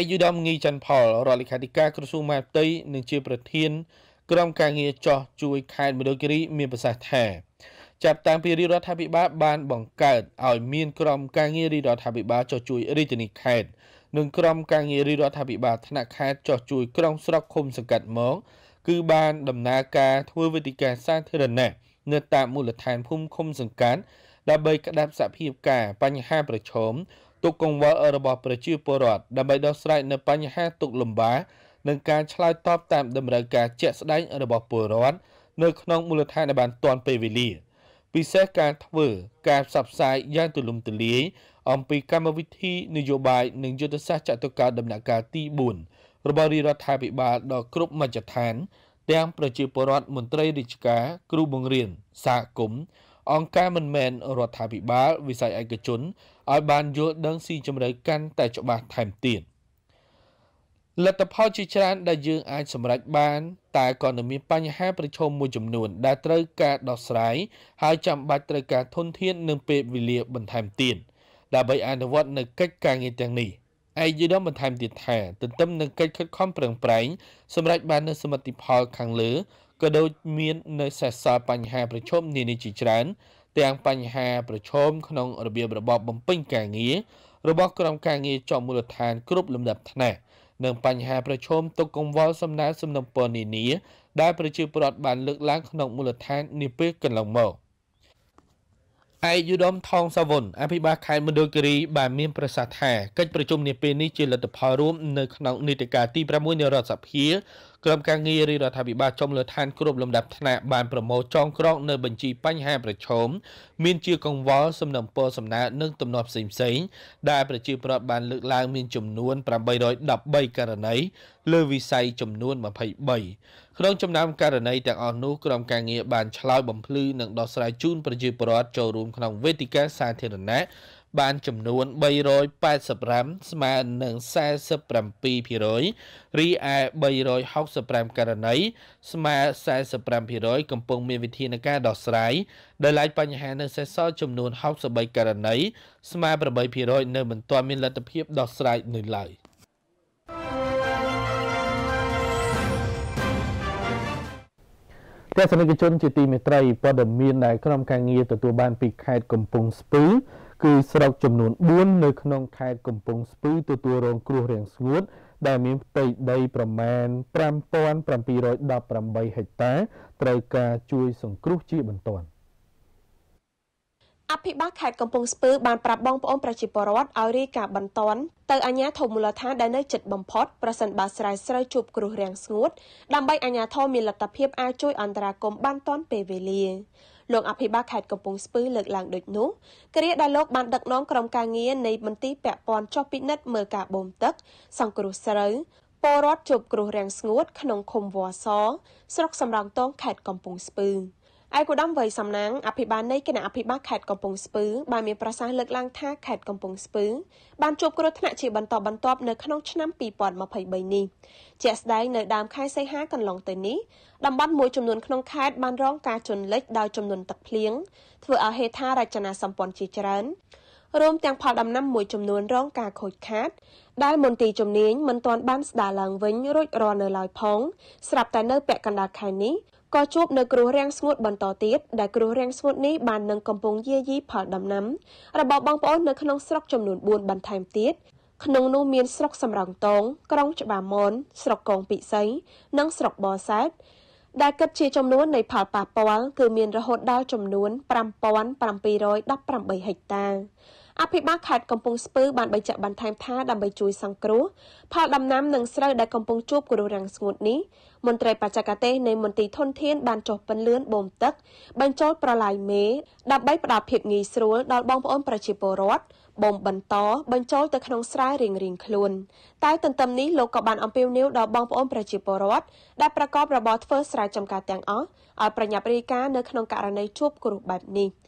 កយុដមងីច័ន្ទផលរដ្ឋលេខាធិការក្រសួងមហាផ្ទៃនិងជា ប្រធាន ក្រុមការងារចោះជួយខេត្តមណ្ឌលគិរីមានប្រសាសន៍ថាចាប់តាំងពីរាជរដ្ឋាភិបាលបានបង្កើតឲ្យមានក្រុមការងាររាជរដ្ឋាភិបាលចោះជួយរាជធានីខេត្តនិងក្រុមការងាររាជរដ្ឋាភិបាលថ្នាក់ខេត្តចោះជួយក្រុងស្រុកឃុំសង្កាត់មកគឺបានដំណើរការធ្វើវេទិកាសាធារណៈនៅតាមមូលដ្ឋានភូមិឃុំសង្កាត់ដើម្បីក្តាប់សភាពការ បញ្ហាប្រឈមទុកកង្វល់របស់ប្រជាពលរដ្ឋដើម្បីដោះស្រាយនៅបញ្ហាទុកលំបាកនិងការឆ្លើយតបតាមតម្រូវការជាក់ស្ដែងរបស់ពលរដ្ឋនៅក្នុងមូលដ្ឋានដែលបានទាន់ពេលវេលា ពិសេសការធ្វើការផ្សព្វផ្សាយយ៉ាងទូលំទូលាយអំពីកម្មវិធីនយោបាយនិងយុទ្ធសាស្ត្រចតុកោណដំណាក់កាលទី4របស់រាជរដ្ឋាភិបាលដល់គ្រប់មជ្ឈដ្ឋានទាំងប្រជាពលរដ្ឋមន្ត្រីរាជការគ្រូបង្រៀនសហគមន៍អង្គការមិនមែនរដ្ឋាភិបាល វិស័យឯកជនឲ្យ បានយល់ដឹងស៊ីជម្រៅកាន់តែច្បាស់ថែមទៀតលទ្ធផលជាច្រើនដែលយើងអាចសម្រេចបាន តែក៏នៅមានបញ្ហាប្រឈមមួយចំនួន ដែលត្រូវការដោះស្រាយហើយចាំបាច់ត្រូវការធនធាននិងពេលវេលាបន្ថែមទៀតដើម្បីអនុវត្តនៅកិច្ចការងារទាំងនេះឯកយីដមបន្ថែមទៀតថាទន្ទឹមនឹងកិច្ចខិតខំប្រឹងប្រែងសម្រេចបាននូវសមិទ្ធផលខាងលើក៏ដូចមាននៅសេសសល់បញ្ហាប្រឈមនានាជាច្រើន ទាំង បញ្ហា ប្រឈមក្នុងរបៀបរបបបំពេញការងាររបស់ក្រុមការងារចំមូលដ្ឋាន គ្រប់លំដាប់ថ្នាក់និងបញ្ហាប្រឈមទុកកង្វល់សំណើសំណពរនានាដែលប្រជាពលរដ្ឋបានលើកឡើង ក្នុងមូលដ្ឋាននាពេលកន្លងមកឯកយុដមថងសាវុនអភិបាលខេត្តមណ្ឌលគិរីបានមានប្រសាសន៍ថាកិច្ចប្រជុំនាពេលនេះជាលទ្ធផលរួម នៅក្នុងនីតិកាលទី6នៃរដ្ឋសភាក្រុមការងាររាជរដ្ឋាភិបាលចំលើឋានគ្រប់លំដាប់ថ្នាក់បានប្រមូលចងក្រងនៅបញ្ជីបញ្ហា ប្រឈមមានជាកង្វល់សំណពរសំណើនិងទំនាស់ផ្សេងៗដែលប្រជាប្រដ្ឋបាន លើកឡើង មានចំនួន813ករណីលើវិស័យចំនួន23ក្នុងចំណោមករណីទាំងអស់នោះក្រុមការងារបានឆ្លើយបំភ្លឺនិងដោះស្រាយជូនប្រជាពលរដ្ឋចូលរួមក្នុងវេទិកាសាធារណៈបានចំនួន385ស្មើនឹង47%រីឯ365ករណីស្មើ45%កំពុងមានវិធានការដោះស្រាយដោយឡែកបញ្ហានៅសេសសល់ចំនួន63ករណីស្មើ8%នៅមិនទាន់មានលទ្ធភាពដោះស្រាយនៅឡើយ។ទស្សនិកជនជាទីមេត្រីព័ត៌មានដែលក្រុមការងារទទួលបានពីខេត្តកំពង់ស្ពឺគឺស្រុកចំនួន4នៅក្នុងខេត្តកំពង់ស្ពឺទទួលរងគ្រោះរាំងស្ងួត ដែលមានផ្ទៃដីប្រមាណ5718ហិកតា ត្រូវការជួយ សង្គ្រោះជាបន្ទាន់
អភិបាលខេត្តកំពង់ស្ពឺបានប្រាប់បងប្អូនប្រជាពលរដ្ឋឲ្យរាយការណ៍បន្តទៅអាជ្ញាធរមូលដ្ឋានដែលនៅជិតបំផុត ប្រសិនបើស្រែស្រូវជួបគ្រោះរាំងស្ងួតដើម្បីអាជ្ញាធរមានលទ្ធភាព អាចជួយអន្តរាគមន៍បានទាន់ពេលវេលាលោកអភិបាលខេត្តកំពង់ស្ពឺលើកឡើងដូចនោះគ្រាដែលលោកបានដឹកនាំក្រុមការងារនៃមន្ទីរពាក់ព័ន្ធចុះពិនិត្យមើលការបូមទឹក សង្គ្រោះស្រូវពលរដ្ឋជួបគ្រោះរាំងស្ងួត ក្នុងឃុំវ៉ាសស្រុកសំរោងតងខេត្តកំពង់ស្ពឺ។ឯកឧត្តមវ័យសំណាងអភិបាលនៃគណៈអភិបាលខេត្តកំពង់ស្ពឺបានមានប្រសាសន៍លើកឡើងថាខេត្តកំពង់ស្ពឺបានជួបគ្រោះថ្នាក់ជាបន្តបន្ទាប់នៅក្នុងឆ្នាំ2023នេះជាក់ស្ដែងនៅដើមខែសីហាកន្លងទៅនេះតំបន់មួយចំនួនក្នុងខេត្តបានរងការជន់លិចដោយចំនួនទឹកភ្លៀងធ្វើឲ្យហេដ្ឋារចនាសម្ព័ន្ធជាច្រើនរួមទាំងផលដំណាំមួយចំនួនរងការខូចខាត ដែលមន្ទីរជំនាញមិនទាន់បានស្ដារឡើងវិញរួចរាល់នៅឡើយផង ស្រាប់តែនៅពាក់កណ្ដាលខែនេះក៏ជួបនៅគ្រោះរាំងស្ងួតបន្តទៀតដែលគ្រោះរាំងស្ងួតនេះបាននឹងកំពុងយាយីផលដំណាំរបស់បងប្អូននៅក្នុងស្រុកចំនួន4បន្ថែមទៀតក្នុងនោះមានស្រុកសំរោងតងក្រុងច្បារមន ស្រុកកងពិសីនិងស្រុកបរសែតដែលគិតជាចំនួននៃផលប៉ះពាល់គឺមានរហូតដល់ចំនួន5718ហិកតាអភិបាលខេត្តកំពង់ស្ពឺបានបញ្ជាក់បន្ថែមថាដើម្បីជួយសង្គ្រោះផលដំណាំនិងស្រូវដែលកំពុងជួបគ្រោះរាំងស្ងួតនេះមន្ត្រីបច្ចេកទេសនៃមន្ទីរធនធានបានចុះពន្លឿនបូមទឹកបញ្ចូលប្រឡាយមេដើម្បីផ្តល់ភាពងាយស្រួលដល់បងប្អូនប្រជាពលរដ្ឋបូមបន្តបញ្ចូលទៅក្នុងស្រែរៀងរៀងខ្លួន តែទន្ទឹមនេះលោកក៏បានអំពាវនាវដល់បងប្អូនប្រជាពលរដ្ឋដែលប្រកបរបរធ្វើស្រែចម្ការទាំងអស់ឲ្យប្រញាប់រាយការណ៍នៅក្នុងករណីជួបគ្រោះបែបនេះ។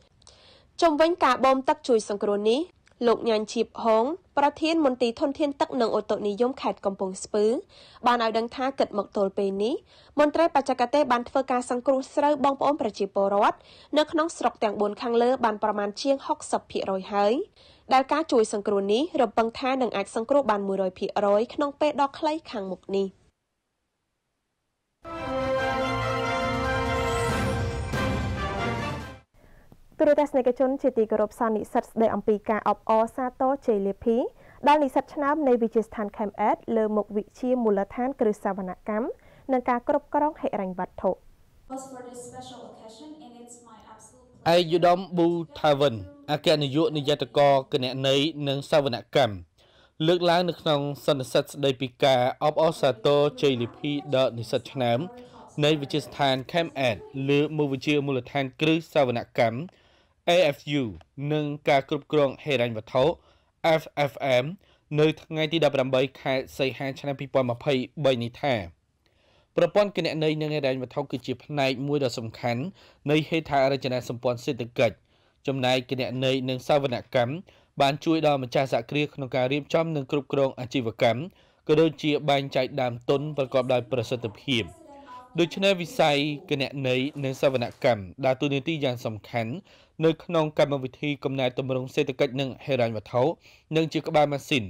ជំវិញការបូមទឹកជួយសង្គ្រោះនេះលោកញ៉ាញ់ជីបហងប្រធានមន្ទីរធនធានទឹកនិងអូតូនិយមខេត្តកំពង់ស្ពឺបានឲ្យដឹងថាគិតមកទល់ពេលនេះមន្ត្រីបច្ចេកទេសបានធ្វើការសង្គ្រោះស្រូវបងប្អូនប្រជាពលរដ្ឋនៅក្នុងស្រុកទាំង4ខាងលើបានប្រមាណជាង60%ហើយដែលការជួយសង្គ្រោះនេះរំពឹងថានឹងអាចសង្គ្រោះបាន100%ក្នុងពេលដ៏ខ្លីខាងមុខនេះ។ទូរទស្សនិកជនជាទីគោរពសានិសិទ្ធស្ដីអំពីការអបអរសាទរជ័យលាភីដល់និស្សិតឆ្នាំនៃវិទ្យាស្ថាន KMED លើមុខវិជ្ជាមូលដ្ឋានគ្រឹះសវនកម្មនិងការគ្រប់គ្រង
ហិរញ្ញវត្ថុឯកឧត្តមប៊ូថាវិនអគ្គនាយកនាយតកគណនេយ្យនិងសវនកម្មលើកឡើងនៅក្នុងសន្និសីទស្ដីពីការអបអរសាទរជ័យលាភីដល់និស្សិតឆ្នាំនៃវិទ្យាស្ថាន KMED លើមុខវិជ្ជាមូលដ្ឋានគ្រឹះសវនកម្ម AFU និងការគ្រប់គ្រងហិរញ្ញវត្ថុ FFM នៅថ្ងៃទី18ខែសីហា ឆ្នាំ2023នេះថា ប្រព័ន្ធគណនេយ្យនិងហិរញ្ញវត្ថុគឺជាផ្នែកមួយដ៏សំខាន់នៃហេដ្ឋារចនាសម្ព័ន្ធសេដ្ឋកិច្ចចំណែកគណនេយ្យនិងសាវនកម្មបានជួយដល់ម្ចាស់សហគ្រាសក្នុងការរៀបចំនិងគ្រប់គ្រងអាជីវកម្មក៏ដូចជាបែងចែកដើមទុនប្រកបដោយប្រសិទ្ធភាព។ដូច្នេះវិស័យគណនេយ្យនិងសវនកម្មដើរតួនាទីយ៉ាងសំខាន់នៅក្នុងកម្មវិធីកំណែតម្រង់សេដ្ឋកិច្ចនិងហិរញ្ញវត្ថុនិងជាក្បាលម៉ាស៊ីន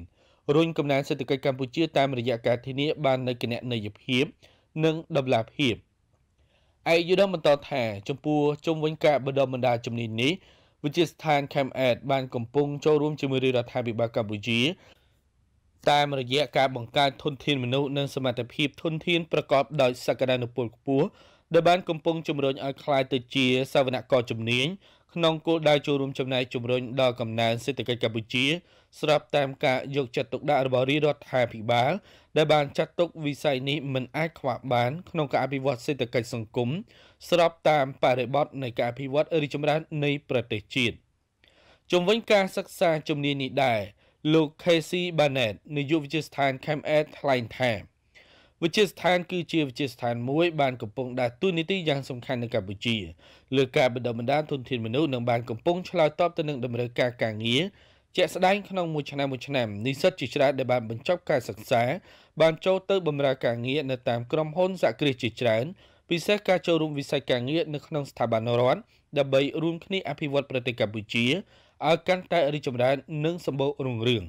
រុញកំណែសេដ្ឋកិច្ចកម្ពុជា តាមរយៈការធានា បាននូវគណនេយ្យភាពនិងតម្លាភាពឯកឧត្តមបន្តថាចំពោះជំវិញការបណ្ដុំបណ្ដាជំនាញនេះវិទ្យាស្ថាន CAMED បានកំពុងចូលរួមជាមួយរដ្ឋាភិបាលកម្ពុជាតាមរយៈការបង្កើតធនធានមនុស្សនិងសមត្ថភាពធនធានប្រកបដោយសក្តានុពលខ្ពស់ដែលបានកំពុងជំរុញឲ្យខ្លាយទៅជាសាវនករជំនាញក្នុងគោលដៅចូលរួមចំណែកជំរុញដល់កំណើនសេដ្ឋកិច្ចកម្ពុជាស្របតាមការយកចិត្តទុកដាក់របស់រាជរដ្ឋាភិបាល ដែលបានចាត់ទុកវិស័យនេះមិនអាចខ្វះបានក្នុងការអភិវឌ្ឍសេដ្ឋកិច្ចសង្គមស្របតាមបរិបទនៃការអភិវឌ្ឍរីចម្រើននៃប្រទេសជាតិជំវិញការសិក្សាជំនាញនេះដែរលោក Casey Barnett នាយកវិទ្យាស្ថាន ChemEd ថ្លែងថាវិទ្យាស្ថានគឺជាវិទ្យាស្ថានមួយបានកំពុងដើរតួនាទីយ៉ាងសំខាន់នៅកម្ពុជាលើការបណ្ដុះបណ្ដាលធនធានមនុស្សនិងបានកំពុងឆ្លើយតបទៅនឹងតម្រូវការការងារជាក់ស្ដែងក្នុងមួយឆ្នាំមួយឆ្នាំនិស្សិតជាច្រើនដែលបានបញ្ចប់ការសិក្សា បានចូលទៅបម្រើការងារនៅតាមក្រុមហ៊ុនសហគ្រាសជាច្រើន ពិសេសការចូលរួមវិស័យការងារនៅក្នុងស្ថាប័នរដ្ឋដើម្បីរួមគ្នាអភិវឌ្ឍប្រទេសកម្ពុជាឲ្យកាន់តែរីកចម្រើននិងសម្បូររុងរឿង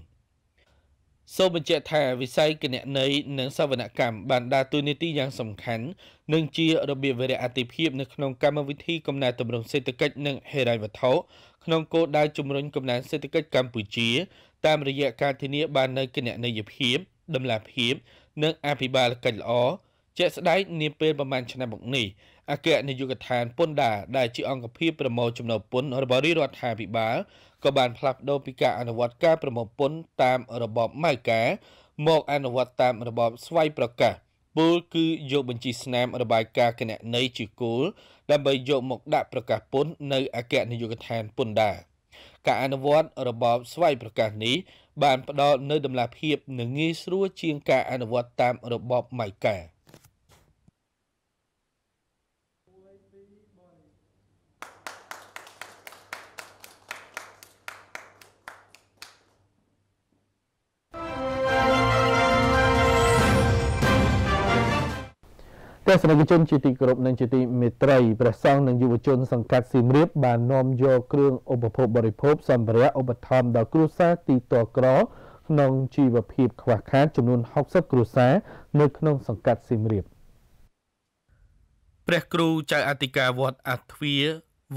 សូមបញ្ជាក់ថាវិស័យគណនេយ្យនិងសវនកម្មបានដើរតួនាទីយ៉ាងសំខាន់និងជារបៀបវិរៈអតិភិបនៅក្នុងកម្មវិធីកំណែតម្រង់សេដ្ឋកិច្ចនិងហិរញ្ញវត្ថុក្នុងគោលដៅជំរុញកំណែសេដ្ឋកិច្ចកម្ពុជាតាមរយៈការធានា បាននូវគណនេយ្យភាពដំណាភាពនិងអភិបាលកិច្ចល្អជាក់ស្ដែងនាពេលប្រមាណឆ្នាំមកនេះអគ្គនាយកដ្ឋានពន្ធដារដែលជាអង្គភាពប្រមូលចំណូលពន្ធរបស់រាជរដ្ឋាភិបាលក៏បានផ្លាស់ប្តូរពីការអនុវត្តការប្រមូលពន្ធតាមរបបម៉ៅការ មកអនុវត្តតាមរបបស្វ័យប្រកាសពលគឺយកបញ្ជីស្នាមរបាយការណ៍គណនេយ្យជាគោលដើម្បីយកមកដាក់ប្រកាសពន្ធនៅអគ្គនាយកដ្ឋានពន្ធដារការអនុវត្តរបបស្វ័យប្រកាសនេះបានផ្ដល់នូវដំណាលភាពនិងងាយស្រួលជាងការអនុវត្តតាមរបបម៉ៅការ។ព្រះសង្ឃជនជាទីគោរពនិងជាទីមេត្រីព្រះសង្ឃនិងយុវជនសង្កាត់សៀមរាបបាននាំយកគ្រឿងឧបភោគបរិភោគសម្ភារៈឧបត្ថម្ភដល់គ្រួសារទីតក្រក្នុងជីវភាពខ្វះខាតចំនួន60គ្រួសារនៅក្នុងសង្កាត់សៀមរាបព្រះគ្រូចៅអធិការវត្តអាទ្វា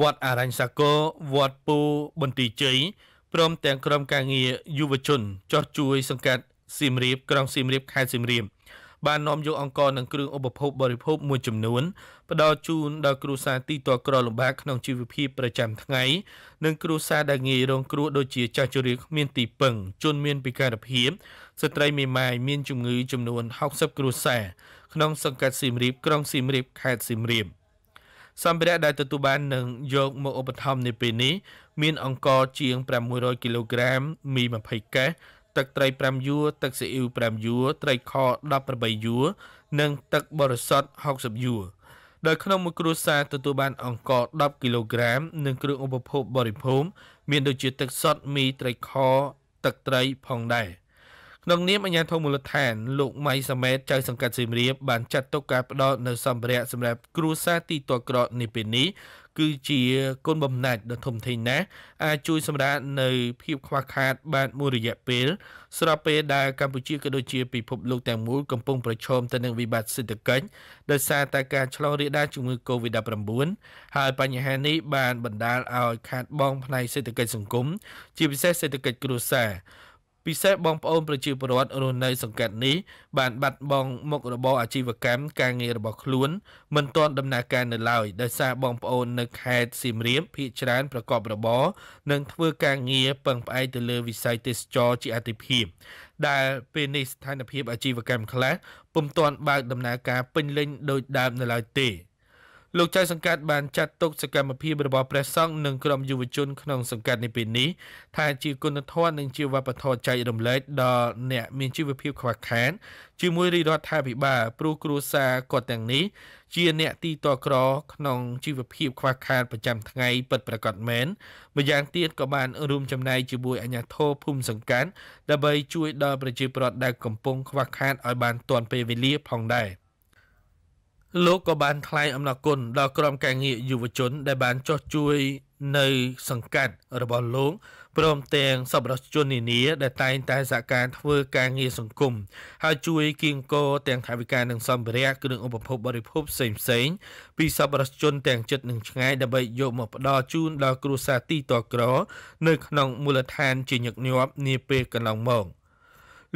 វត្តអរញ្ញសាគរវត្តពូបន្ទាយជ័យព្រមទាំងក្រុមការងារយុវជនចោះជួយសង្កាត់សៀមរាបក្រុងសៀមរាបខេត្តសៀមរាបបាននាំយកអង្គរនិងគ្រឿងឧបភោគបរិភោគមួយចំនួនផ្ដល់ជូនដល់គ្រួសារទីទាល់ក្រលំបាកក្នុងជីវភាពប្រចាំថ្ងៃ និងគ្រួសារដែលងាយរងគ្រោះដូចជាចាស់ជរាគ្មានទីពឹង ជនមានពិការភាពស្ត្រីមេម៉ាយមានជំងឺចំនួន60គ្រួសារក្នុងសង្កាត់សៀមរាបក្រុងសៀមរាបខេត្តសៀមរាបសម្ភារៈដែលទទួលបាននឹងយកមកឧបត្ថម្ភនៅពេលនេះមានអង្ករ ជាង600គីឡូក្រាមមី20កែទឹកត្រី5យួរទឹកស៊ីអ៊ីវ5យួរត្រីខ18យួរនិង ទឹកបរិសុទ្ធ60យួរដោយក្នុងមួយគ្រួសារទទួលបានអង្ករ10គីឡូក្រាមនិងគ្រឿងឧបភោគបរិភោគមានដូចជាទឹកសុទ្ធមីត្រីខ ទឹកត្រីផងដែរក្នុងនាមអាជ្ញាធរមូលដ្ឋានលោកម៉ៃសាមេតចៅសង្កាត់សៀមរាបបានចាត់ទុកការផ្ដល់នៅសម្ភារៈសម្រាប់គ្រួសារទីតក្រនេះពេលនេះគឺជាគុណបំណាច់ដ៏ធំធេងណាស់អាចជួយសម្រាលនៅភាពខ្វះខាតបានមួយរយៈពេល ស្របពេលដែលកម្ពុជាក៏ដូចជាពិភពលោកទាំងមូលកំពុងប្រឈមទៅនឹងវិបត្តិសេដ្ឋកិច្ចដោយសារតែការឆ្លងរាលដាលជំងឺ Covid-19 ហើយបញ្ហានេះបានបណ្ដាលឲ្យខាតបង់ផ្នែកសេដ្ឋកិច្ចសង្គមជាពិសេសសេដ្ឋកិច្ចគ្រួសារពិសេសបងប្អូនប្រជាពលរដ្ឋរស់នៅសង្កាត់នេះបានបាត់បង់មុខរបរអាជីវកម្មការងាររបស់ខ្លួនមិនទាន់ដំណើរការនៅឡើយដោយសារបងប្អូននៅខេត្តសៀមរាបភាគច្រើនប្រកបរបរនិងធ្វើការងារពឹងផ្អែកទៅលើវិស័យទេសចរជាអាទិភាពដែលពេលនេះស្ថានភាពអាជីវកម្មខ្លះពុំទាន់បើកដំណើរការពេញលេញដោយដើមនៅឡើយទេ។លោកចៅសង្កាត់បានចាត់ទុកសកម្មភាពរបស់ព្រះសង្ឃនិងក្រុមយុវជនក្នុងសង្កាត់នេះពេលនេះថាជាគុណធម៌និងជាវប្បធម៌ចែករំលែកដល់អ្នកមានជីវភាពខ្វះខាតជាមួយរាជរដ្ឋាភិបាលព្រោះគ្រួសារគាត់ទាំងនេះជាអ្នក ទីតក្រ ក្នុងជីវភាពខ្វះខាតប្រចាំថ្ងៃពិតប្រាកដមែនម្យ៉ាងទៀតក៏បានរួមចំណែកជាមួយអាជ្ញាធរភូមិសង្កាត់ដើម្បីជួយដល់ប្រជាពលរដ្ឋដែលកំពុងខ្វះខាតឲ្យបានទាន់ពេលវេលាផងដែរ។លោកក៏បានថ្លែងអំណរគុណដល់ក្រុមការងារយុវជន ដែលបានចុះជួយនៅសង្កាត់របស់លោកព្រមទាំងសប្បុរសជននានា ដែលតែងតែសហការធ្វើការងារសង្គមហើយជួយគៀងគរទាំងថវិកានិងសម្ភារៈគ្រឿងឧបភោគបរិភោគផ្សេងផ្សេងពីសប្បុរសជនទាំងចិត្តនិងឆ្ងាយដើម្បីយកមកផ្ដល់ជូនដល់គ្រួសារទីតក្រ នៅក្នុងមូលដ្ឋាន ជាញឹកញាប់នាពេលកន្លងមក។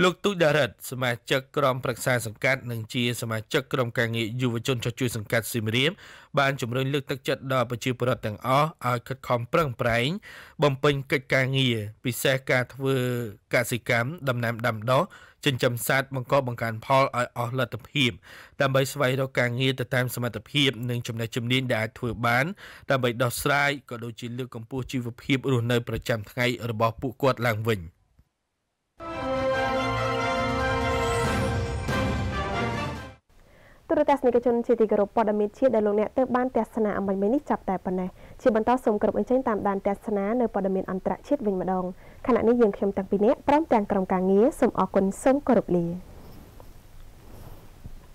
លោកទូចដារិតសមាជិកក្រុមប្រឹក្សាសង្កាត់និងជាសមាជិកក្រុមការងារយុវជនចុះជួយសង្កាត់ស៊ីមរៀមបានជំរុញលើកទឹកចិត្តដល់ប្រជាពលរដ្ឋទាំងអស់ឲ្យខិតខំប្រឹងប្រែងបំពេញកិច្ចការងារពិសេសការធ្វើកសិកម្មដំណាំដាំដុះចិញ្ចឹមសត្វបង្កបង្កើនផលឲ្យអស់លទ្ធភាពដើម្បីស្វែងរកការងារទៅតាមសមត្ថភាពនិងចំណេះជំនាញដែលអាចធ្វើបានដើម្បីដោះស្រាយក៏ដូចជា លើកកម្ពស់ជីវភាពរស់នៅប្រចាំថ្ងៃរបស់ពួកគាត់ឡើងវិញ។
ទូរទស្សនិកជនជាទីគោរពព័ត៌មានជាតិដែលលោកអ្នកទើបបានទស្សនាអំបញ្ញនេះចាប់តែប៉ុណ្ណេះជាបន្តសូមគោរពអញ្ជើញតាមដានទស្សនានៅព័ត៌មានអន្តរជាតិវិញម្ដងខណៈនេះយើងខ្ញុំតាំងពីនេះព្រមទាំងក្រុមការងារសូមអរគុណសូមគោរពលា